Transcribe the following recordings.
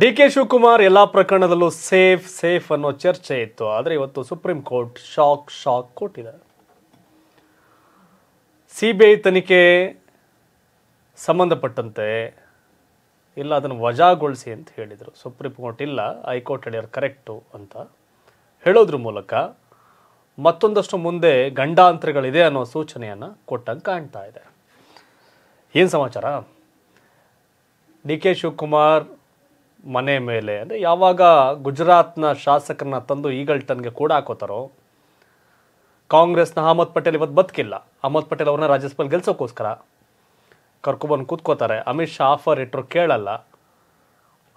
D K Shivakumar ಎಲ್ಲ ಪ್ರಕರಣದಲ್ಲೂ safe safe ಅನ್ನೋ ಚರ್ಚೆ ಇತ್ತು ಆದರೆ ಇವತ್ತು ಸುಪ್ರೀಂ ಕೋರ್ಟ್ ಶಾಕ್ ಶಾಕ್ ಕೊಟ್ಟಿದೆ ಸಿ ಬಿ ಐ ತನಿಖೆ ಸಂಬಂಧಪಟ್ಟಂತೆ ಇಲ್ಲ ಅದನ್ನು ವಜಾಗೊಳಿಸಿ ಅಂತ ಹೇಳಿದರು ಸುಪ್ರೀಂ ಕೋರ್ಟ್ ಇಲ್ಲ ಹೈಕೋರ್ಟ್ ಹೇಳ್ಯಾರ ಕರೆಕ್ಟು ಅಂತ ಹೇಳೋದ್ರ ಮೂಲಕ ಮತ್ತೊಂದಷ್ಟು ಮುಂದೆ ಗಂಡಾಂತರಗಳಿದೆ ಅನ್ನೋ ಸೂಚನೆಯನ್ನು ಕೊಟ್ಟಂಗೆ ಕಾಣ್ತಾ ಇದೆ ಏನು ಸಮಾಚಾರ ಡಿ ಕೆ ಶಿವಕುಮಾರ್ ಮನೆ ಮೇಲೆ ಅಂದರೆ ಯಾವಾಗ ಗುಜರಾತ್ನ ಶಾಸಕರನ್ನ ತಂದು ಈಗಲ್ಟನ್ಗೆ ಕೂಡ ಹಾಕೋತಾರೋ ಕಾಂಗ್ರೆಸ್ನ ಅಹಮದ್ ಪಟೇಲ್ ಇವತ್ತು ಬದುಕಿಲ್ಲ ಅಹಮದ್ ಪಟೇಲ್ ಅವ್ರನ್ನ ರಾಜ್ಯಸಭೆಯಲ್ಲಿ ಗೆಲ್ಸೋಕ್ಕೋಸ್ಕರ ಕರ್ಕೊಬಂದು ಕೂತ್ಕೋತಾರೆ ಅಮಿತ್ ಶಾ ಆಫರ್ ಇಟ್ಟರು ಕೇಳಲ್ಲ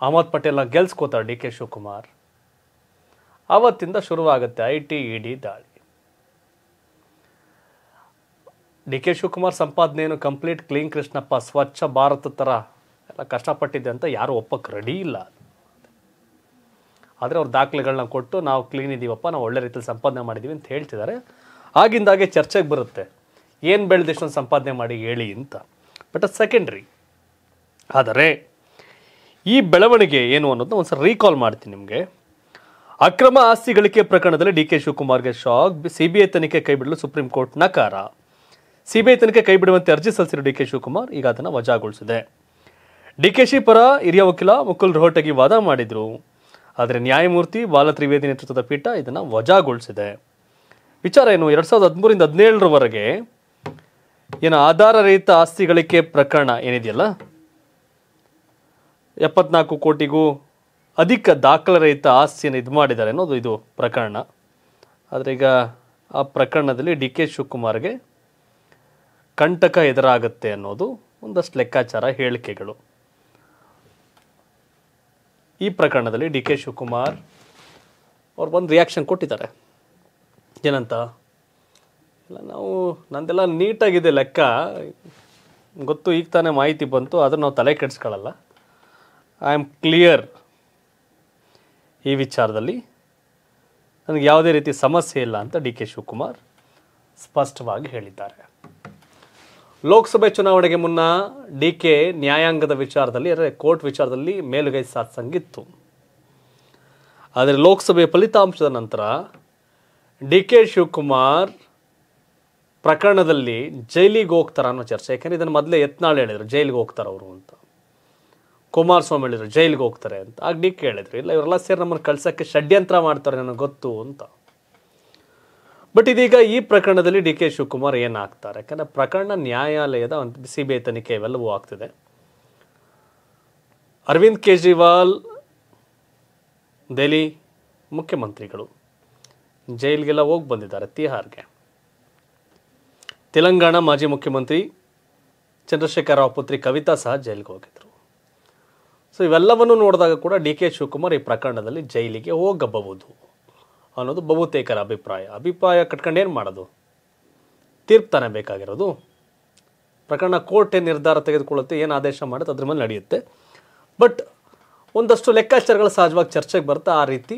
ಅಹಮದ್ ಪಟೇಲ್ನ ಗೆಲ್ಸ್ಕೋತಾರೆ ಡಿ ಕೆ ಶಿವಕುಮಾರ್ ಆವತ್ತಿಂದ ಶುರುವಾಗುತ್ತೆ ಐ ಟಿ ಇ ಡಿ ದಾಳಿ ಡಿ ಕೆ ಶಿವಕುಮಾರ್ ಸಂಪಾದನೆಯನ್ನು ಕಂಪ್ಲೀಟ್ ಕ್ಲೀನ್ ಕೃಷ್ಣಪ್ಪ ಸ್ವಚ್ಛ ಭಾರತ ಥರ ಎಲ್ಲ ಕಷ್ಟಪಟ್ಟಿದ್ದೆ ಅಂತ ಯಾರೂ ಒಪ್ಪಕ್ಕೆ ರೆಡಿ ಇಲ್ಲ ಆದರೆ ಅವ್ರ ದಾಖಲೆಗಳನ್ನ ಕೊಟ್ಟು ನಾವು ಕ್ಲೀನ್ ಇದ್ದೀವಪ್ಪ ನಾವು ಒಳ್ಳೆ ರೀತಿಯಲ್ಲಿ ಸಂಪಾದನೆ ಮಾಡಿದ್ದೀವಿ ಅಂತ ಹೇಳ್ತಿದ್ದಾರೆ ಆಗಿಂದಾಗೆ ಚರ್ಚೆಗೆ ಬರುತ್ತೆ ಏನು ಬೆಳೆದಿಷ್ಟೊಂದು ಸಂಪಾದನೆ ಮಾಡಿ ಹೇಳಿ ಅಂತ ಬಟ್ ಅ ಸೆಕೆಂಡ್ರಿ ಆದರೆ ಈ ಬೆಳವಣಿಗೆ ಏನು ಅನ್ನೋದನ್ನ ಒಂದು ಸಲ ರೀಕಾಲ್ ಮಾಡ್ತೀನಿ ನಿಮಗೆ ಅಕ್ರಮ ಆಸ್ತಿ ಗಳಿಕೆ ಪ್ರಕರಣದಲ್ಲಿ ಡಿ ಕೆ ಶಿವಕುಮಾರ್ಗೆ ಶಾಕ್ ಐ ತನಿಖೆ ಕೈಬಿಡಲು ಸುಪ್ರೀಂ ಕೋರ್ಟ್ ನಕಾರ ಐ ತನಿಖೆ ಕೈಬಿಡುವಂತೆ ಅರ್ಜಿ ಸಲ್ಲಿಸಿರುವ ಡಿ ಕೆ ಶಿವಕುಮಾರ್ ಈಗ ಅದನ್ನು ವಜಾಗೊಳಿಸಿದೆ ಡಿ ಕೆ ಶಿ ಪರ ಹಿರಿಯ ವಕೀಲ ಮುಕುಲ್ ರೋಹಟಗಿ ವಾದ ಮಾಡಿದರು ಆದರೆ ನ್ಯಾಯಮೂರ್ತಿ ಬಾಲ ತ್ರಿವೇದಿ ನೇತೃತ್ವದ ಪೀಠ ಇದನ್ನು ವಜಾಗೊಳಿಸಿದೆ ವಿಚಾರ ಏನು ಎರಡು ಸಾವಿರದ ಹದಿಮೂರಿಂದ ಹದಿನೇಳರವರೆಗೆ ಏನು ಆಧಾರ ರಹಿತ ಆಸ್ತಿ ಗಳಿಕೆ ಪ್ರಕರಣ ಏನಿದೆಯಲ್ಲ ಎಪ್ಪತ್ನಾಲ್ಕು ಕೋಟಿಗೂ ಅಧಿಕ ದಾಖಲರಹಿತ ಆಸ್ತಿಯನ್ನು ಇದು ಮಾಡಿದ್ದಾರೆ ಅನ್ನೋದು ಇದು ಪ್ರಕರಣ ಆದರೆ ಈಗ ಆ ಪ್ರಕರಣದಲ್ಲಿ ಡಿ ಕೆ ಶಿವಕುಮಾರ್ಗೆ ಕಂಟಕ ಎದುರಾಗುತ್ತೆ ಅನ್ನೋದು ಒಂದಷ್ಟು ಲೆಕ್ಕಾಚಾರ ಹೇಳಿಕೆಗಳು ಈ ಪ್ರಕರಣದಲ್ಲಿ ಡಿ ಕೆ ಶಿವಕುಮಾರ್ ಅವ್ರು ಬಂದು ರಿಯಾಕ್ಷನ್ ಕೊಟ್ಟಿದ್ದಾರೆ ಏನಂತ ಇಲ್ಲ ನಾವು ನಂದೆಲ್ಲ ನೀಟಾಗಿದೆ ಲೆಕ್ಕ ಗೊತ್ತು ಈಗ ತಾನೇ ಮಾಹಿತಿ ಬಂತು ಅದನ್ನು ನಾವು ತಲೆ ಕೆಡಿಸ್ಕೊಳ್ಳಲ್ಲ ಐ ಆಮ್ ಕ್ಲಿಯರ್ ಈ ವಿಚಾರದಲ್ಲಿ ನನಗೆ ಯಾವುದೇ ರೀತಿ ಸಮಸ್ಯೆ ಇಲ್ಲ ಅಂತ ಡಿ ಕೆ ಶಿವಕುಮಾರ್ ಸ್ಪಷ್ಟವಾಗಿ ಹೇಳಿದ್ದಾರೆ ಲೋಕಸಭೆ ಚುನಾವಣೆಗೆ ಮುನ್ನ ಡಿ ಕೆ ನ್ಯಾಯಾಂಗದ ವಿಚಾರದಲ್ಲಿ ಅಂದರೆ ಕೋರ್ಟ್ ವಿಚಾರದಲ್ಲಿ ಮೇಲುಗೈ ಸಾಧಿಸಂಗಿತ್ತು ಆದರೆ ಲೋಕಸಭೆ ಫಲಿತಾಂಶದ ನಂತರ ಡಿ ಕೆ ಶಿವಕುಮಾರ್ ಪ್ರಕರಣದಲ್ಲಿ ಜೈಲಿಗೆ ಹೋಗ್ತಾರ ಅನ್ನೋ ಚರ್ಚೆ ಯಾಕೆಂದರೆ ಇದನ್ನು ಮೊದಲೇ ಯತ್ನಾಳ್ ಹೇಳಿದರು ಜೈಲಿಗೆ ಹೋಗ್ತಾರೆ ಅವರು ಅಂತ ಕುಮಾರಸ್ವಾಮಿ ಹೇಳಿದರು ಜೈಲಿಗೆ ಹೋಗ್ತಾರೆ ಅಂತ ಆಗ ಡಿ ಕೆ ಹೇಳಿದರು ಇಲ್ಲ ಇವರೆಲ್ಲ ಸೇರಿ ನಮ್ಮನ್ನು ಕಳ್ಸೋಕ್ಕೆ ಷಡ್ಯಂತ್ರ ಮಾಡ್ತಾರೆ ನನಗೆ ಗೊತ್ತು ಅಂತ ಬಟ್ ಇದೀಗ ಈ ಪ್ರಕರಣದಲ್ಲಿ ಡಿ ಕೆ ಶಿವಕುಮಾರ್ ಏನಾಗ್ತಾರೆ ಯಾಕಂದರೆ ಪ್ರಕರಣ ನ್ಯಾಯಾಲಯದ ಒಂದು ಸಿ ಬಿ ಐ ತನಿಖೆ ಇವೆಲ್ಲವೂ ಆಗ್ತಿದೆ ಅರವಿಂದ್ ಕೇಜ್ರಿವಾಲ್ ದೆಹಲಿ ಮುಖ್ಯಮಂತ್ರಿಗಳು ಜೈಲಿಗೆಲ್ಲ ಹೋಗಿ ಬಂದಿದ್ದಾರೆ ತಿಹಾರ್ಗೆ ತೆಲಂಗಾಣ ಮಾಜಿ ಮುಖ್ಯಮಂತ್ರಿ ಚಂದ್ರಶೇಖರ ರಾವ್ ಪುತ್ರಿ ಕವಿತಾ ಸಹ ಜೈಲಿಗೆ ಹೋಗಿದ್ರು ಸೊ ಇವೆಲ್ಲವನ್ನು ನೋಡಿದಾಗ ಕೂಡ ಡಿ ಕೆ ಶಿವಕುಮಾರ್ ಈ ಪ್ರಕರಣದಲ್ಲಿ ಜೈಲಿಗೆ ಹೋಗಬಹುದು ಅನ್ನೋದು ಬಹುತೇಕರ ಅಭಿಪ್ರಾಯ ಅಭಿಪ್ರಾಯ ಕಟ್ಕೊಂಡು ಏನು ಮಾಡೋದು ತೀರ್ಪು ಬೇಕಾಗಿರೋದು ಪ್ರಕರಣ ಕೋರ್ಟ್ ಏನು ನಿರ್ಧಾರ ತೆಗೆದುಕೊಳ್ಳುತ್ತೆ ಏನು ಆದೇಶ ಮಾಡುತ್ತೆ ಅದ್ರ ಮೇಲೆ ನಡೆಯುತ್ತೆ ಬಟ್ ಒಂದಷ್ಟು ಲೆಕ್ಕಾಚಾರಗಳು ಸಹಜವಾಗಿ ಚರ್ಚೆಗೆ ಬರ್ತಾ ಆ ರೀತಿ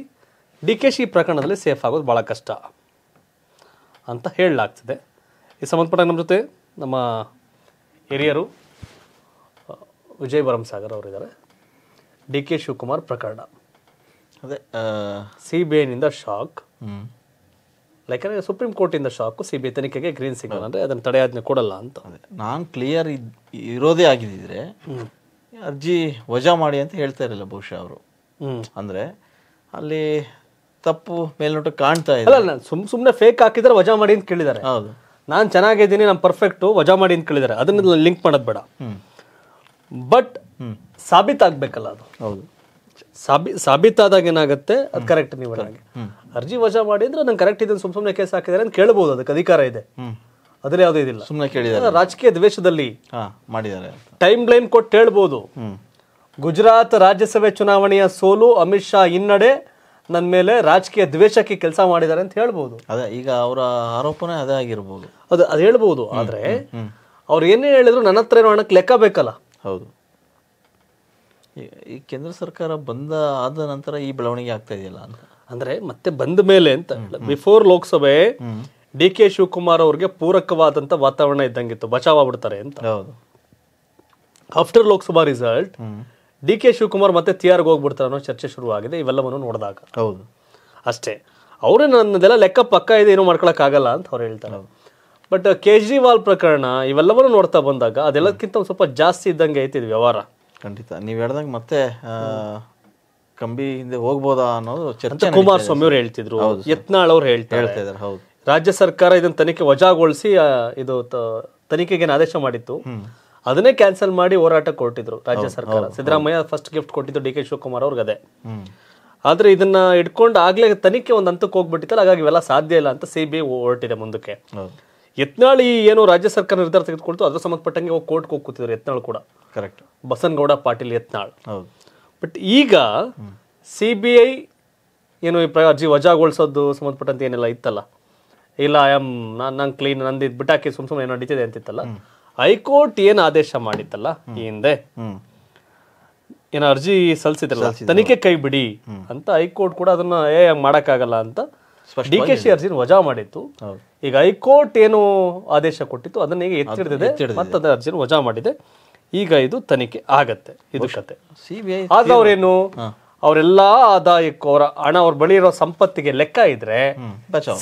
ಡಿ ಕೆ ಶಿ ಪ್ರಕರಣದಲ್ಲಿ ಸೇಫ್ ಆಗೋದು ಭಾಳ ಕಷ್ಟ ಅಂತ ಹೇಳಲಾಗ್ತದೆ ಈ ಸಂಬಂಧಪಟ್ಟ ನಮ್ಮ ಜೊತೆ ನಮ್ಮ ಹಿರಿಯರು ವಿಜಯ್ ಭರಮಸಾಗರ್ ಅವರಿದ್ದಾರೆ ಡಿ ಕೆ ಶಿವಕುಮಾರ್ ಪ್ರಕರಣ ಅದೇ ಸಿ ಬಿ ಐನಿಂದ ಶಾಕ್ ಅಂದರೆ ಸುಪ್ರೀಂ ಕೋರ್ಟಿಂದ ಶಾಕು ಸಿ ಬಿ ಐ ತನಿಖೆಗೆ ಗ್ರೀನ್ ಸಿಗ್ನಲ್ ಅಂದರೆ ಅದನ್ನು ತಡೆಯಾಜ್ಞೆ ಕೊಡಲ್ಲ ಅಂತ ನಾನು ಕ್ಲಿಯರ್ ಇರೋದೇ ಆಗಿದ್ದಿದ್ರೆ ಅರ್ಜಿ ವಜಾ ಮಾಡಿ ಅಂತ ಹೇಳ್ತಾ ಇರಲಿಲ್ಲ ಬಹುಶಃ ಅವರು ಅಂದರೆ ಅಲ್ಲಿ ತಪ್ಪು ಮೇಲ್ನೋಟ ಕಾಣ್ತಾ ಇದೆ ಅಲ್ಲ ಸುಮ್ ಸುಮ್ಮನೆ ಫೇಕ್ ಹಾಕಿದ್ರೆ ವಜಾ ಮಾಡಿ ಅಂತ ಕೇಳಿದ್ದಾರೆ ಹೌದು ನಾನು ಚೆನ್ನಾಗಿದ್ದೀನಿ ನಾನು ಪರ್ಫೆಕ್ಟು ವಜಾ ಮಾಡಿ ಅಂತ ಕೇಳಿದ್ದಾರೆ ಅದನ್ನ ಲಿಂಕ್ ಮಾಡೋದು ಬೇಡ ಬಟ್ ಸಾಬೀತಾಗಬೇಕಲ್ಲ ಅದು ಹೌದು ಸಾಬಿ ಸಾಬೀತಾದಾಗ ಏನಾಗುತ್ತೆ ಅದು ಕರೆಕ್ಟ್ ನೀವು ಹೇಳಿ ಅರ್ಜಿ ವಜಾ ಮಾಡಿದ್ರೆ ನಂಗೆ ಕರೆಕ್ಟ್ ಇದನ್ನು ಸುಮ್ ಸುಮ್ಮನೆ ಕೇಸ್ ಹಾಕಿದ್ದಾರೆ ಅಂತ ಕೇಳಬಹುದು ಅದಕ್ಕೆ ಅಧಿಕಾರ ಇದೆ ಅದ್ರಲ್ಲಿ ಯಾವುದೇ ಇದಿಲ್ಲ ಸುಮ್ಮನೆ ಕೇಳಿದ್ದಾರೆ ರಾಜಕೀಯ ದ್ವೇಷದಲ್ಲಿ ಮಾಡಿದ್ದಾರೆ ಟೈಮ್ ಲೈನ್ ಕೊಟ್ಟು ಹೇಳ್ಬೋದು ಗುಜರಾತ್ ರಾಜ್ಯಸಭೆ ಚುನಾವಣೆಯ ಸೋಲು ಅಮಿತ್ ಶಾ ಹಿನ್ನಡೆ ನನ್ನ ಮೇಲೆ ರಾಜಕೀಯ ದ್ವೇಷಕ್ಕೆ ಕೆಲಸ ಮಾಡಿದ್ದಾರೆ ಅಂತ ಹೇಳ್ಬೋದು ಅದೇ ಈಗ ಅವರ ಆರೋಪನೇ ಅದೇ ಆಗಿರ್ಬೋದು ಅದು ಅದು ಹೇಳ್ಬೋದು ಆದರೆ ಅವ್ರು ಏನೇ ಹೇಳಿದ್ರು ನನ್ನ ಹತ್ರ ಏನೋ ಹಣಕ್ಕೆ ಲೆಕ್ಕ ಬೇಕಲ್ಲ ಹೌದು ಈ ಕೇಂದ್ರ ಸರ್ಕಾರ ಬಂದ ಆದ ನಂತರ ಈ ಬೆಳವಣಿಗೆ ಆಗ್ತಾ ಇದೆಯಲ್ಲ ಅಂತ ಅಂದ್ರೆ ಮತ್ತೆ ಬಂದ ಮೇಲೆ ಅಂತ before Lok Sabha D K Shivakumar ಅವ್ರಿಗೆ ಪೂರಕವಾದಂತ ವಾತಾವರಣ ಇದ್ದಂಗಿತ್ತು ಬಚಾವ್ ಆಗ್ಬಿಡ್ತಾರೆ ಅಂತ ಹೌದು after Lok Sabha result D K Shivakumar ಮತ್ತೆ ಆರ್ ಹೋಗ್ಬಿಡ್ತಾರೆ ಅನ್ನೋ ಚರ್ಚೆ ಶುರುವಾಗಿದೆ ಇವೆಲ್ಲವನ್ನು ನೋಡಿದಾಗ ಹೌದು ಅಷ್ಟೇ ಅವರೇ ನನ್ನದೆಲ್ಲ ಲೆಕ್ಕ ಪಕ್ಕ ಇದೆ ಮಾಡ್ಕೊಳಕ್ ಆಗಲ್ಲ ಅಂತ ಅವ್ರು ಹೇಳ್ತಾರೆ ಬಟ್ ಕೇಜ್ರಿವಾಲ್ ಪ್ರಕರಣ ಇವೆಲ್ಲವನ್ನು ನೋಡ್ತಾ ಬಂದಾಗ ಅದೆಲ್ಲಕ್ಕಿಂತ ಸ್ವಲ್ಪ ಜಾಸ್ತಿ ಇದ್ದಂಗೆ ಐತಿ ವ್ಯವಹಾರ ಖಂಡಿತ ನೀವು ಹೇಳ್ದಂಗೆ ಮತ್ತೆ ಕಂಬಿ ಹಿಂದೆ ಹೋಗ್ಬೋದಾ ಅನ್ನೋದು ಚರ್ಚೆ ಕುಮಾರಸ್ವಾಮಿ ಅವರು ಹೇಳ್ತಿದ್ರು ಯತ್ನಾಳ್ ಅವ್ರು ಹೇಳ್ತಾ ಇದ್ದಾರೆ ಹೌದು ರಾಜ್ಯ ಸರ್ಕಾರ ಇದನ್ನ ತನಿಖೆ ವಜಾಗೊಳಿಸಿ ಇದು ತನಿಖೆಗೆ ಆದೇಶ ಮಾಡಿತ್ತು ಅದನ್ನೇ ಕ್ಯಾನ್ಸಲ್ ಮಾಡಿ ಹೋರಾಟ ಕೊಟ್ಟಿದ್ರು ರಾಜ್ಯ ಸರ್ಕಾರ ಸಿದ್ದರಾಮಯ್ಯ ಫಸ್ಟ್ ಗಿಫ್ಟ್ ಕೊಟ್ಟಿದ್ದು ಡಿ ಕೆ ಶಿವಕುಮಾರ್ ಅವ್ರಿಗೆ ಅದೇ ಆದ್ರೆ ಇದನ್ನ ಇಟ್ಕೊಂಡು ಆಗ್ಲೇ ತನಿಖೆ ಒಂದು ಹಂತಕ್ಕೆ ಹೋಗ್ಬಿಟ್ಟಿತ್ತಲ್ಲ ಹಾಗಾಗಿ ಇವೆಲ್ಲ ಸಾಧ್ಯ ಇಲ್ಲ ಅಂತ ಸಿ ಬಿ ಹೊರಟಿದೆ ಮುಂದಕ್ಕೆ ಯತ್ನಾಳ್ ಏನು ರಾಜ್ಯ ಸರ್ಕಾರ ನಿರ್ಧಾರ ತೆಗೆದುಕೊಳ್ತು ಅದ್ರ ಸಂಬಂಧಪಟ್ಟಂಗೆ ಹೋಗಿ ಕೋರ್ಟ್ಗೆ ಹೋಗಿ ಕೂತಿದ್ರು ಯತ್ನಾಳ್ ಕೂಡ ಕರೆಕ್ಟ್ ಬಸನಗೌಡ ಪಾಟೀಲ್ ಯತ್ನಾಳ್ ಬಟ್ ಈಗ ಸಿ ಬಿ ಐ ಏನು ಈ ಅರ್ಜಿ ವಜಾಗೊಳಿಸೋದು ಸಂಬಂಧಪಟ್ಟಂತೆ ಏನೆಲ್ಲ ಇತ್ತಲ್ಲ ಇಲ್ಲ ಐ ಆಮ್ ನಾನು ನಂಗೆ ಕ್ಲೀನ್ ನಂದು ಇದು ಬಿಟ್ಟಾಕಿ ಸುಮ್ ಸುಮ್ಮನೆ ಏನೋ ನಡೀತಿದೆ ಅಂತಿತ್ತಲ್ಲ ಹೈಕೋರ್ಟ್ ಏನು ಆದೇಶ ಮಾಡಿತ್ತಲ್ಲ ಈ ಹಿಂದೆ ಏನು ಅರ್ಜಿ ಸಲ್ಲಿಸಿದ್ರಲ್ಲ ತನಿಖೆ ಕೈ ಬಿಡಿ ಅಂತ ಹೈಕೋರ್ಟ್ ಕೂಡ ಅದನ್ನ ಏ ಮಾಡೋಕ್ಕಾಗಲ್ಲ ಅಂತ ಡಿ ಕೆ ಶಿ ಅರ್ಜಿನ ವಜಾ ಮಾಡಿತ್ತು ಈಗ ಹೈಕೋರ್ಟ್ ಏನು ಆದೇಶ ಕೊಟ್ಟಿತ್ತು ಅದನ್ನ ಈಗ ಎತ್ತಿಡಿದಿದೆ ಮತ್ತೆ ಅರ್ಜಿನ ವಜಾ ಮಾಡಿದೆ ಈಗ ಇದು ತನಿಖೆ ಆಗತ್ತೆ ಇದು ಕತೆ ಸಿ ಬಿ ಐ ಆದ್ರೆ ಅವರೆಲ್ಲ ಆದಾಯಕ್ಕೂ ಅವರ ಹಣ ಅವ್ರ ಬಳಿ ಇರೋ ಸಂಪತ್ತಿಗೆ ಲೆಕ್ಕ ಇದ್ರೆ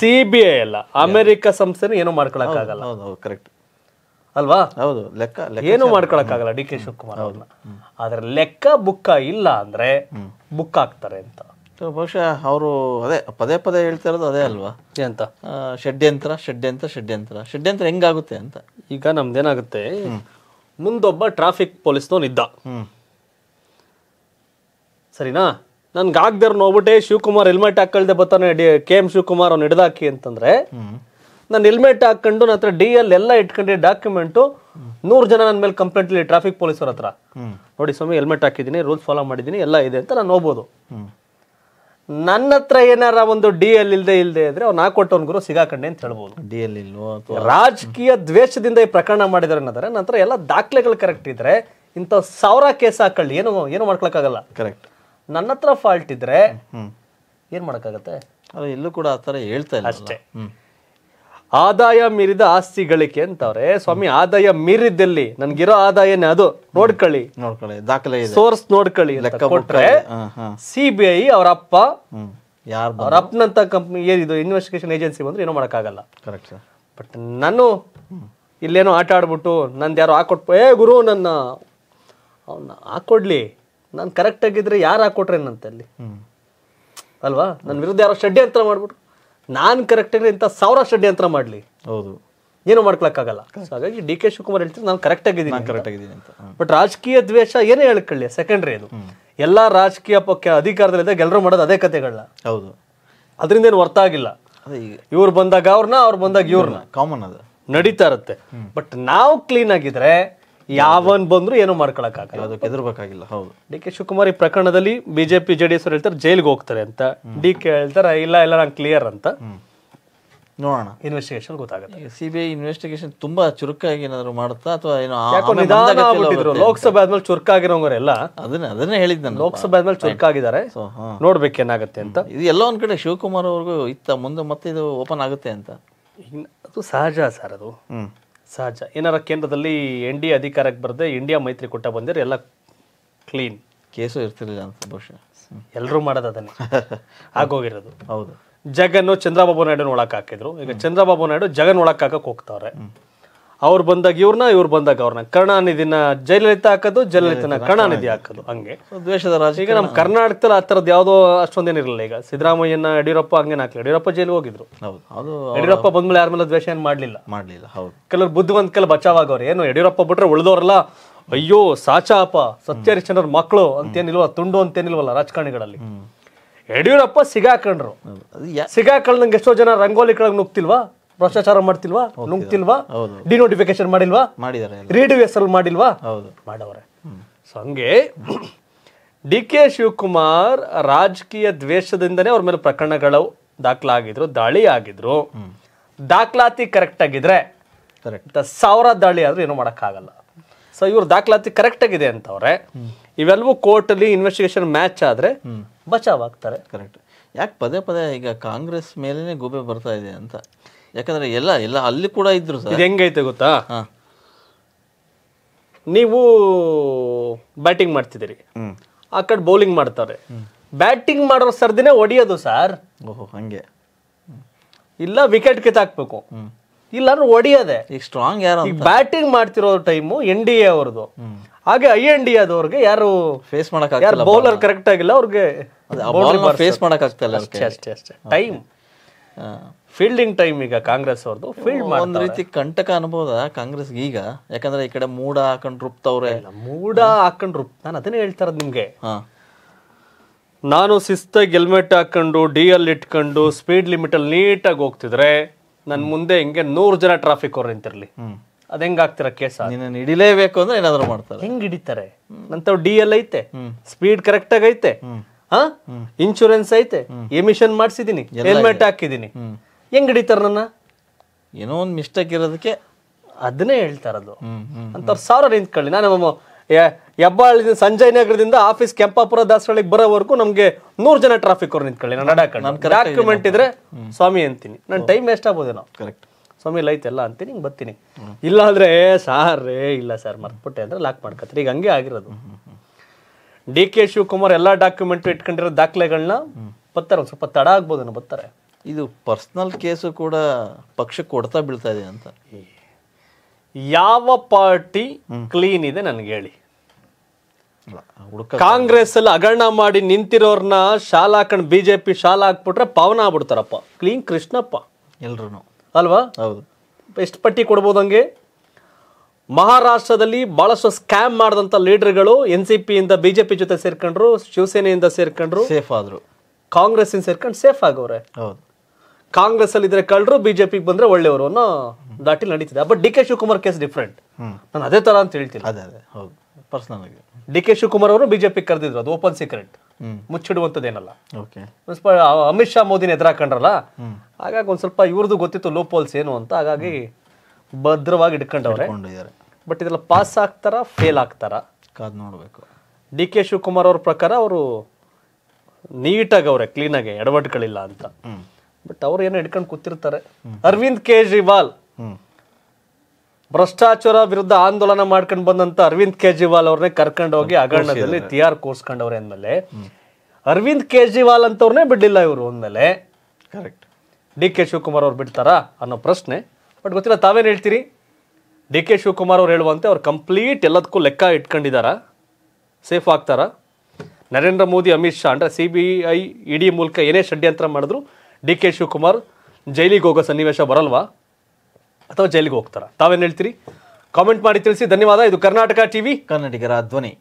ಸಿ ಬಿ ಐ ಅಲ್ಲ ಅಮೆರಿಕ ಸಂಸ್ಥೆನೂ ಏನು ಮಾಡ್ಕೊಳಕ್ಕಾಗಲ್ಲ ಕರೆಕ್ಟ್ ಅಲ್ವಾ ಹೌದು ಲೆಕ್ಕ ಏನು ಮಾಡ್ಕೊಳಕ್ಕಾಗಲ್ಲ ಡಿ ಕೆ ಶಿವಕುಮಾರ್ ಅವ್ರನ್ನ ಆದ್ರೆ ಲೆಕ್ಕ ಬುಕ್ಕ ಇಲ್ಲ ಅಂದ್ರೆ ಬುಕ್ ಆಗ್ತಾರೆ ಅಂತ ಬಹುಶಃ ಅವರು ಅದೇ ಪದೇ ಪದೇ ಹೇಳ್ತಾ ಇರೋದು ಅದೇ ಅಲ್ವಾ ಅಂತ ಷಡ್ಯಂತ್ರ ಷಡ್ಯಂತ್ರ ಷಡ್ಯಂತ್ರ ಷಡ್ಯಂತ್ರ ಹೆಂಗಾಗುತ್ತೆ ಅಂತ ಈಗ ನಮ್ದೇನಾಗುತ್ತೆ ಮುಂದೊಬ್ಬ ಟ್ರಾಫಿಕ್ ಪೊಲೀಸ್ನವನಿದ್ದ ಸರಿನಾ ನನ್ಗಾಗ್ದಾರ ನೋಡ್ಬಿಟ್ಟೆ ಶಿವಕುಮಾರ್ ಹೆಲ್ಮೆಟ್ ಹಾಕೊಳ್ದೆ ಬರ್ತಾನೆ ಕೆ ಎಂ ಶಿವಕುಮಾರ್ ಅವ್ನು ಹಿಡ್ದಾಕಿ ಅಂತಂದ್ರೆ ನನ್ನ ಹೆಲ್ಮೆಟ್ ಹಾಕೊಂಡು ನನ್ನ ಹತ್ರ ಡಿ ಎಲ್ ಎಲ್ಲ ಇಟ್ಕೊಂಡು ಡಾಕ್ಯುಮೆಂಟು ನೂರು ಜನ ನನ್ನ ಮೇಲೆ ಕಂಪ್ಲೇಂಟ್ ಟ್ರಾಫಿಕ್ ಪೊಲೀಸರ ಹತ್ರ ನೋಡಿ ಸ್ವಾಮಿ ಹೆಲ್ಮೆಟ್ ಹಾಕಿದ್ದೀನಿ ರೂಲ್ಸ್ ಫಾಲೋ ಮಾಡಿದ್ದೀನಿ ಎಲ್ಲ ಇದೆ ಅಂತ ನಾನು ನೋಡ್ಬೋದು ನನ್ನ ಹತ್ರ ಏನಾರ ಒಂದು ಡಿ ಎಲ್ ಇಲ್ಲದೇ ಇಲ್ದೆ ಇದ್ರೆ ನಾ ಕೊಟ್ಟು ಗುರು ಸಿಗಾಕಂಡೆ ಅಂತ ಹೇಳ್ಬೋದು ಡಿ ಎಲ್ ಇಲ್ವೋ ರಾಜಕೀಯ ದ್ವೇಷದಿಂದ ಈ ಪ್ರಕರಣ ಮಾಡಿದಾರೆ ಅನ್ನೋದಾರೆ ನಂತರ ಎಲ್ಲ ದಾಖಲೆಗಳು ಕರೆಕ್ಟ್ ಇದ್ರೆ ಇಂಥ ಸಾವಿರ ಕೇಸ್ ಹಾಕೊಳ್ಳಿ ಏನು ಏನು ಮಾಡ್ಕೊಳಕಾಗಲ್ಲ ಕರೆಕ್ಟ್ ನನ್ನ ಹತ್ರ ಫಾಲ್ಟ್ ಇದ್ರೆ ಏನು ಮಾಡೋಕ್ಕಾಗತ್ತೆ ಎಲ್ಲೂ ಕೂಡ ಆ ಥರ ಹೇಳ್ತಾ ಇಲ್ಲ ಅಷ್ಟೇ ಆದಾಯ ಮೀರಿದ ಆಸ್ತಿ ಗಳಿಕೆ ಅಂತವ್ರೆ ಸ್ವಾಮಿ ಆದಾಯ ಮೀರಿದ್ದಲ್ಲಿ ನನ್ಗಿರೋ ಆದಾಯನೇ ಅದು ನೋಡ್ಕೊಳ್ಳಿ ನೋಡ್ಕೊಳ್ಳಿ ದಾಖಲೆ ಸೋರ್ಸ್ ನೋಡ್ಕೊಳ್ಳಿ ಕೊಟ್ರೆ ಐ ಅವ್ರ ಅಪ್ಪ ಅವ್ರ ಅಪ್ಪನಂತ ಕಂಪ್ನಿ ಏನಿದು ಇನ್ವೆಸ್ಟಿಗೇಷನ್ ಏಜೆನ್ಸಿ ಬಂದ್ರೆ ಏನೋ ಮಾಡೋಕ್ಕಾಗಲ್ಲ ಕರೆಕ್ಟ್ ಬಟ್ ನಾನು ಇಲ್ಲೇನೋ ಆಟ ಆಡ್ಬಿಟ್ಟು ನಂದು ಯಾರು ಹಾಕೊಟ್ ಏ ಗುರು ನನ್ನ ಅವನ್ನ ಹಾಕೊಡ್ಲಿ ನಾನು ಕರೆಕ್ಟ್ ಆಗಿದ್ರೆ ಯಾರು ಹಾಕೊಟ್ರೆ ಅಲ್ಲಿ ಅಲ್ವಾ ನನ್ನ ವಿರುದ್ಧ ಯಾರೋ ಷಡ್ಯಂತ್ರ ಮಾಡ್ಬಿಟ್ಟು ನಾನು ಕರೆಕ್ಟಾಗಿ ಇಂಥ ಸಾವಿರ ಷಡ್ಯಂತ್ರ ಮಾಡಲಿ ಹೌದು ಏನು ಮಾಡ್ಕೊಳಕ್ಕಾಗಲ್ಲ ಹಾಗಾಗಿ ಡಿ ಕೆ ಶಿವಕುಮಾರ್ ಹೇಳ್ತೀನಿ ನಾನು ಕರೆಕ್ಟ್ ಆಗಿದ್ದೀನಿ ಕರೆಕ್ಟ್ ಆಗಿದ್ದೀನಿ ಅಂತ ಬಟ್ ರಾಜಕೀಯ ದ್ವೇಷ ಏನೇ ಹೇಳ್ಕೊಳ್ಳಿ ಸೆಕೆಂಡ್ರಿ ಅದು ಎಲ್ಲ ರಾಜಕೀಯ ಪಕ್ಷ ಅಧಿಕಾರದಲ್ಲಿದ್ದಾಗ ಎಲ್ಲರೂ ಮಾಡೋದು ಅದೇ ಕತೆಗಳನ್ನ ಹೌದು ಅದರಿಂದ ಏನು ವರ್ತ ಆಗಿಲ್ಲ ಇವ್ರು ಬಂದಾಗ ಅವ್ರನ್ನ ಅವ್ರು ಬಂದಾಗ ಇವ್ರನ್ನ ಕಾಮನ್ ಅದು ನಡೀತಾ ಇರುತ್ತೆ ಬಟ್ ನಾವು ಕ್ಲೀನ್ ಆಗಿದ್ರೆ ಯಾವನ್ ಬಂದ್ರು ಏನು ಮಾಡ್ಕೊಳಕ್ಕಾಗಲ್ಲ ಅದಕ್ಕೆ ಎದುರ್ಬೇಕಾಗಿಲ್ಲ ಹೌದು ಡಿ ಕೆ ಶಿವಕುಮಾರ್ ಈ ಪ್ರಕರಣದಲ್ಲಿ ಬಿಜೆಪಿ ಜೆಡಿಎಸ್ ಅವ್ರು ಹೇಳ್ತಾರೆ ಜೈಲ್ಗೆ ಹೋಗ್ತಾರೆ ಅಂತ ಡಿ ಕೆ ಹೇಳ್ತಾರೆ ಇಲ್ಲ ಇಲ್ಲ ನಾನು ಕ್ಲಿಯರ್ ಅಂತ ನೋಡೋಣ ಇನ್ವೆಸ್ಟಿಗೇಷನ್ ಗೊತ್ತಾಗುತ್ತೆ ಸಿ ಇನ್ವೆಸ್ಟಿಗೇಷನ್ ತುಂಬಾ ಚುರುಕಾಗಿ ಏನಾದ್ರು ಮಾಡುತ್ತಾ ಅಥವಾ ಏನೋ ಲೋಕಸಭೆ ಆದ್ಮೇಲೆ ಚುರುಕಾಗಿರೋರೆಲ್ಲ ಅದನ್ನ ಅದನ್ನೇ ಹೇಳಿದ್ ನಾನು ಲೋಕಸಭೆ ಆದ್ಮೇಲೆ ಚುರುಕಾಗಿದ್ದಾರೆ ನೋಡ್ಬೇಕೇನಾಗುತ್ತೆ ಅಂತ ಇದು ಎಲ್ಲ ಒಂದ್ ಕಡೆ ಶಿವಕುಮಾರ್ ಅವ್ರಿಗೂ ಇತ್ತ ಮುಂದೆ ಮತ್ತೆ ಇದು ಓಪನ್ ಆಗುತ್ತೆ ಅಂತ ಅದು ಸಹಜ ಸರ್ ಅದು ಸಹಜ ಏನಾರ ಕೇಂದ್ರದಲ್ಲಿ ಎನ್ ಡಿ ಅಧಿಕಾರಕ್ಕೆ ಬರದೆ ಇಂಡಿಯಾ ಕೊಟ್ಟ ಬಂದಿರ ಎಲ್ಲ ಕ್ಲೀನ್ ಕೇಸು ಇರ್ತಿರಲಿಲ್ಲ ಅಂತ ಬಹುಶಃ ಎಲ್ಲರೂ ಮಾಡೋದು ಅದನ್ನೇ ಆಗೋಗಿರೋದು ಹೌದು ಜಗನ್ನು ಚಂದ್ರಬಾಬು ನಾಯ್ಡು ಒಳಕ್ಕೆ ಹಾಕಿದ್ರು ಈಗ ಚಂದ್ರಬಾಬು ನಾಯ್ಡು ಜಗನ್ ಒಳಕ್ಕೆ ಹಾಕಕ್ಕೆ ಹೋಗ್ತಾವ್ರೆ ಅವ್ರು ಬಂದಾಗ ಇವ್ರನ್ನ ಇವ್ರು ಬಂದಾಗ ಅವ್ರನ್ನ ಕರುಣಾನಿಧಿನ ಜಯಲಲಿತಾ ಹಾಕೋದು ಜಯಲಲಿತನ ಕರುಣಾನಿಧಿ ಹಾಕೋದು ಹಂಗೆ ದ್ವೇಷದ ರಾಜ ಈಗ ನಮ್ಮ ಕರ್ನಾಟಕದಲ್ಲಿ ಆ ಥರದ್ದು ಯಾವುದೋ ಅಷ್ಟೊಂದೇನಿರಲಿಲ್ಲ ಈಗ ಸಿದ್ದರಾಮಯ್ಯನ ಯಡಿಯೂರಪ್ಪ ಹಂಗೇನು ಹಾಕಲಿ ಯಡಿಯೂರಪ್ಪ ಜೈಲಿಗೆ ಹೋಗಿದ್ರು ಹೌದು ಯಡಿಯೂರಪ್ಪ ಬಂದ್ಮೇಲೆ ಯಾರ ಮೇಲೆ ದ್ವೇಷ ಏನು ಮಾಡಲಿಲ್ಲ ಮಾಡಲಿಲ್ಲ ಹೌದು ಕೆಲವರು ಬುದ್ಧಿವಂತ ಕೆಲ ಬಚಾವಾಗವ್ರು ಏನು ಯಡಿಯೂರಪ್ಪ ಬಿಟ್ರೆ ಉಳಿದವರಲ್ಲ ಅಯ್ಯೋ ಸಾಚಾಪ ಸತ್ಯಹರಿಶ್ಚಂದ್ರ ಮಕ್ಕಳು ಅಂತೇನಿಲ್ವ ತುಂಡು ಅಂತೇನಿಲ್ವಲ್ಲ ರಾಜಕಾರಣಿಗಳಲ್ಲಿ ಯಡಿಯೂರಪ್ಪ ಸಿಗಾಕಂಡ್ರು ಸಿಗಾಕೊಂಡಂಗೆ ಎಷ್ಟೋ ಜನ ರಂಗೋಲಿ ಕೆಳಗೆ ನುಗ್ತಿಲ್ವಾ ಭ್ರಷ್ಟಾಚಾರ ಮಾಡ್ತಿಲ್ವಾ ನುಂಗ್ತಿಲ್ವಾ ಡಿನೋಟಿಫಿಕೇಶನ್ ಮಾಡಿಲ್ವಾ ಮಾಡಿದ್ದಾರೆ ಹೆಸರು ಮಾಡಿಲ್ವಾ ಹೌದು ಮಾಡವ್ರೆ ಸೊ ಹಂಗೆ ಡಿ ಕೆ ಶಿವಕುಮಾರ್ ರಾಜಕೀಯ ದ್ವೇಷದಿಂದನೇ ಅವ್ರ ಮೇಲೆ ಪ್ರಕರಣಗಳು ದಾಖಲಾಗಿದ್ರು ದಾಳಿ ಆಗಿದ್ರು ದಾಖಲಾತಿ ಕರೆಕ್ಟ್ ಆಗಿದ್ರೆ ಸಾವಿರ ದಾಳಿ ಆದ್ರೂ ಏನು ಮಾಡೋಕ್ಕಾಗಲ್ಲ ಸೊ ಇವ್ರ ದಾಖಲಾತಿ ಕರೆಕ್ಟ್ ಆಗಿದೆ ಅಂತವ್ರೆ ಇವೆಲ್ಲವೂ ಕೋರ್ಟ್ ಅಲ್ಲಿ ಇನ್ವೆಸ್ಟಿಗೇಷನ್ ಮ್ಯಾಚ್ ಆದ್ರೆ ಬಚಾವ್ ಆಗ್ತಾರೆ ಕರೆಕ್ಟ್ ಯಾಕೆ ಪದೇ ಪದೇ ಈಗ ಕಾಂಗ್ರೆಸ್ ಮೇಲೇನೆ ಗೂಬೆ ಬರ್ತಾ ಇದೆ ಅಂತ ಯಾಕಂದ್ರೆ ಎಲ್ಲ ಎಲ್ಲ ಅಲ್ಲಿ ಕೂಡ ಇದ್ರು ಸರ್ ಇದು ಹೆಂಗೈತೆ ಗೊತ್ತಾ ನೀವು ಬ್ಯಾಟಿಂಗ್ ಮಾಡ್ತಿದ್ದೀರಿ ಆ ಕಡೆ ಬೌಲಿಂಗ್ ಮಾಡ್ತಾರೆ ಬ್ಯಾಟಿಂಗ್ ಮಾಡೋ ಸರ್ದಿನೇ ಹೊಡಿಯೋದು ಸರ್ ಓಹೋ ಹಂಗೆ ಇಲ್ಲ ವಿಕೆಟ್ ಕಿತ್ ಹಾಕ್ಬೇಕು ಇಲ್ಲ ಅಂದ್ರೆ ಹೊಡಿಯೋದೆ ಈಗ ಸ್ಟ್ರಾಂಗ್ ಯಾರು ಬ್ಯಾಟಿಂಗ್ ಮಾಡ್ತಿರೋ ಟೈಮು ಎನ್ ಡಿ ಎ ಅವ್ರದ್ದು ಹಾಗೆ ಐ ಎನ್ ಡಿ ಅದವ್ರಿಗೆ ಯಾರು ಫೇಸ್ ಮಾಡಕ್ ಯಾರು ಬೌಲರ್ ಕರೆಕ್ಟ್ ಆಗಿಲ್ಲ ಅವ್ರಿಗೆ ಫೇಸ್ ಮಾಡಕ್ ಅಷ್ಟೇ ಅಷ್ಟೇ ಅಷ್ಟೇ ಟೈಮ್ ಫೀಲ್ಡಿಂಗ್ ಟೈಮ್ ಈಗ ಕಾಂಗ್ರೆಸ್ ಅವ್ರದ್ದು ಫೀಲ್ಡ್ ಒಂದು ರೀತಿ ಕಂಟಕ ಅನ್ಬೋದ ಕಾಂಗ್ರೆಸ್ ಈಗ ಯಾಕಂದ್ರೆ ಈ ಕಡೆ ಮೂಡ ಹಾಕೊಂಡು ರುಪ್ತವ್ರೆ ಮೂಡ ಹಾಕೊಂಡು ರುಪ್ ನಾನು ಅದನ್ನೇ ಹೇಳ್ತಾರ ನಿಮ್ಗೆ ನಾನು ಶಿಸ್ತಾಗಿ ಹೆಲ್ಮೆಟ್ ಹಾಕೊಂಡು ಡಿ ಅಲ್ಲಿ ಇಟ್ಕೊಂಡು ಸ್ಪೀಡ್ ಲಿಮಿಟ್ ಅಲ್ಲಿ ನೀಟಾಗಿ ಹೋಗ್ತಿದ್ರೆ ನನ್ನ ಮುಂದೆ ಹಿಂಗೆ ನೂರು ಜನ ಟ್ರಾಫಿಕ್ ಅವ್ರು ನಿಂತಿರ್ಲಿ ಅದ್ ಹೆಂಗ್ ಆಗ್ತಿರ ಕೇಸ ಹಿಡಿಲೇಬೇಕು ಅಂದ್ರೆ ಏನಾದ್ರು ಮಾಡ್ತಾರೆ ಹೆಂಗ್ ಹಿಡಿತಾರೆ ನಂತ ಡಿ ಎಲ್ ಐತೆ ಸ್ಪೀಡ್ ಕರೆಕ್ಟ್ ಆಗಿ ಐತೆ ಹಾ ಇನ್ಶೂರೆನ್ಸ್ ಐತೆ ಎಮಿಷನ್ ಮಾಡಿಸಿದೀನಿ ಹೆಲ್ಮೆಟ್ ಹಾಕಿದೀನಿ ಹೆಂಗ್ ಹಿಡಿತಾರ ನನ್ನ ಏನೋ ಒಂದು ಮಿಸ್ಟೇಕ್ ಇರೋದಕ್ಕೆ ಅದನ್ನೇ ಹೇಳ್ತಾರದು ಅಂತವ್ರು ಸಾವಿರ ನಿಂತ್ಕೊಳ್ಳಿ ನಾನು ಹೆಬ್ಬಾಳದಿಂದ ಸಂಜಯ್ ನಗರದಿಂದ ಆಫೀಸ್ ಕೆಂಪಾಪುರ ದಾಸರಳಿಗೆ ಬರೋವರೆಗೂ ನಮಗೆ ನೂರು ಜನ ಟ್ರಾಫಿಕ್ ಅವ್ರು ನಿಂತ್ಕೊಳ್ಳಿ ನಾನು ಡಾಕ್ಯುಮೆಂಟ್ ಇದ್ರೆ ಸ್ವಾಮಿ ಅಂತೀನಿ ನನ್ನ ಟೈಮ್ ವೇಸ್ಟ್ ನಾವು ಕರೆಕ್ಟ್ ಸ್ವಾಮಿ ಲೈತ್ ಎಲ್ಲ ಅಂತೀನಿ ಹಿಂಗೆ ಬರ್ತೀನಿ ಇಲ್ಲ ಅಂದ್ರೆ ಸಾರ್ ರೇ ಇಲ್ಲ ಸರ್ ಮರ್ತ್ಬಿಟ್ಟೆ ಅಂದ್ರೆ ಲಾಕ್ ಮಾಡ್ಕತ್ತೀರಿ ಈಗ ಹಂಗೆ ಆಗಿರೋದು ಡಿ ಕೆ ಶಿವಕುಮಾರ್ ಎಲ್ಲ ಡಾಕ್ಯುಮೆಂಟ್ ಇಟ್ಕೊಂಡಿರೋ ದಾಖಲೆಗಳನ್ನ ಬರ್ತಾರೆ ಸ್ವಲ್ಪ ತಡ ಆಗ್ಬೋದು ಬರ್ತಾರೆ ಇದು ಪರ್ಸ್ನಲ್ ಕೇಸು ಕೂಡ ಪಕ್ಷಕ್ಕೆ ಕೊಡ್ತಾ ಬೀಳ್ತಾ ಇದೆ ಅಂತ ಯಾವ ಪಾರ್ಟಿ ಕ್ಲೀನ್ ಇದೆ ನನಗೆ ಹೇಳಿ ಕಾಂಗ್ರೆಸ್ ಅಲ್ಲಿ ಹಗರಣ ಮಾಡಿ ನಿಂತಿರೋರ್ನ ಶಾಲ ಹಾಕೊಂಡು ಬಿಜೆಪಿ ಶಾಲ ಹಾಕ್ಬಿಟ್ರೆ ಪವನ ಆಗ್ಬಿಡ್ತಾರಪ್ಪ ಕ್ಲೀನ್ ಕೃಷ್ಣಪ್ಪ ಎಲ್ರು ಅಲ್ವಾ ಹೌದು ಎಷ್ಟು ಪಟ್ಟಿ ಕೊಡ್ಬೋದು ಹಂಗೆ ಮಹಾರಾಷ್ಟ್ರದಲ್ಲಿ ಬಹಳಷ್ಟು ಸ್ಕ್ಯಾಮ್ ಮಾಡಿದಂಥ ಲೀಡರ್ಗಳು ಎನ್ ಸಿ ಪಿಯಿಂದ ಬಿಜೆಪಿ ಜೊತೆ ಸೇರ್ಕೊಂಡ್ರು ಶಿವಸೇನೆಯಿಂದ ಸೇರ್ಕೊಂಡ್ರು ಸೇಫ್ ಆದ್ರು ಕಾಂಗ್ರೆಸ್ ಸೇರ್ಕೊಂಡು ಸೇಫ್ ಆಗೋರೆ ಹೌದು ಕಾಂಗ್ರೆಸ್ ಅಲ್ಲಿ ಇದ್ರೆ ಕಳ್ಳರು ಬಿಜೆಪಿ ಬಂದ್ರೆ ಒಳ್ಳೆಯವರು ಅನ್ನೋ ದಾಟಿ ನಡೀತಿದೆ but D K Shivakumar case different ನಾನು ಅದೇ ತರ ಅಂತ ಹೇಳ್ತೀನಿ ಅದೇ ಅದೇ ಹೌದು ಪರ್ಸನಲ್ ಆಗಿ ಡಿ ಕೆ ಶಿವಕುಮಾರ್ ಅವರು ಬಿಜೆಪಿ ಕರೆದಿದ್ರು ಅದು ಓಪನ್ ಸೀಕ್ರೆಟ್ ಮುಚ್ಚಿಡುವಂತದ್ದೇನಲ್ಲ ಅಮಿತ್ ಶಾ ಮೋದಿನ ಎದುರಾಕೊಂಡ್ರಲ್ಲ ಹಾಗಾಗಿ ಒಂದ್ ಸ್ವಲ್ಪ ಇವ್ರದ್ದು ಗೊತ್ತಿತ್ತು ಲೋಪೋಲ್ಸ್ ಏನು ಅಂತ ಹಾಗಾಗಿ ಭದ್ರವಾಗಿ ಇಟ್ಕೊಂಡವ್ರೆ ಬಟ್ ಇದೆಲ್ಲ ಪಾಸ್ ಆಗ್ತಾರ ಫೇಲ್ ಆಗ್ತಾರ ನೋಡಬೇಕು ಡಿ ಕೆ ಶಿವಕುಮಾರ್ ಅವ್ರ ಪ್ರಕಾರ ಅವರು ನೀಟಾಗಿ ಕ್ಲೀನ್ ಕ್ಲೀನಾಗಿ ಎಡವಟ್ಗಳಿಲ್ಲ ಅಂತ ಬಟ್ ಅವ್ರು ಏನೋ ಹಿಡ್ಕೊಂಡು ಕೂತಿರ್ತಾರೆ ಅರವಿಂದ್ ಕೇಜ್ರಿವಾಲ್ ಭ್ರಷ್ಟಾಚಾರ ವಿರುದ್ಧ ಆಂದೋಲನ ಮಾಡ್ಕೊಂಡು ಬಂದಂತ ಅರವಿಂದ್ ಕೇಜ್ರಿವಾಲ್ ಅವ್ರನ್ನೇ ಕರ್ಕೊಂಡು ಹೋಗಿ ಹಗರಣದಲ್ಲಿ ಆರ್ ಕೋರ್ಸ್ಕೊಂಡವ್ರೆ ಅಂದಮೇಲೆ ಅರವಿಂದ್ ಕೇಜ್ರಿವಾಲ್ ಅಂತವ್ರನ್ನೇ ಬಿಡ್ಲಿಲ್ಲ ಇವರು ಅಂದಮೇಲೆ ಕರೆಕ್ಟ್ ಡಿ ಕೆ ಶಿವಕುಮಾರ್ ಅವ್ರು ಬಿಡ್ತಾರಾ ಅನ್ನೋ ಪ್ರಶ್ನೆ ಬಟ್ ಗೊತ್ತಿಲ್ಲ ತಾವೇನು ಹೇಳ್ತೀರಿ ಡಿ ಕೆ ಶಿವಕುಮಾರ್ ಅವ್ರು ಹೇಳುವಂತೆ ಅವ್ರು ಕಂಪ್ಲೀಟ್ ಎಲ್ಲದಕ್ಕೂ ಲೆಕ್ಕ ಇಟ್ಕೊಂಡಿದ್ದಾರ ಸೇಫ್ ಆಗ್ತಾರಾ ನರೇಂದ್ರ ಮೋದಿ ಅಮಿತ್ ಶಾ ಅಂದರೆ ಸಿ ಬಿ ಐ ಇಡಿ ಮೂಲಕ ಏನೇ ಷಡ್ಯಂತ್ರ ಮಾಡಿದ್ರು ಡಿ ಕೆ ಶಿವಕುಮಾರ್ ಜೈಲಿಗೆ ಹೋಗೋ ಸನ್ನಿವೇಶ ಬರಲ್ವಾ ಅಥವಾ ಜೈಲಿಗೆ ಹೋಗ್ತಾರಾ ತಾವೇನು ಹೇಳ್ತೀರಿ ಕಾಮೆಂಟ್ ಮಾಡಿ ತಿಳಿಸಿ ಧನ್ಯವಾದ ಇದು ಕರ್ನಾಟಕ ಟಿವಿ ಕನ್ನಡಿಗರ ಧ್ವನಿ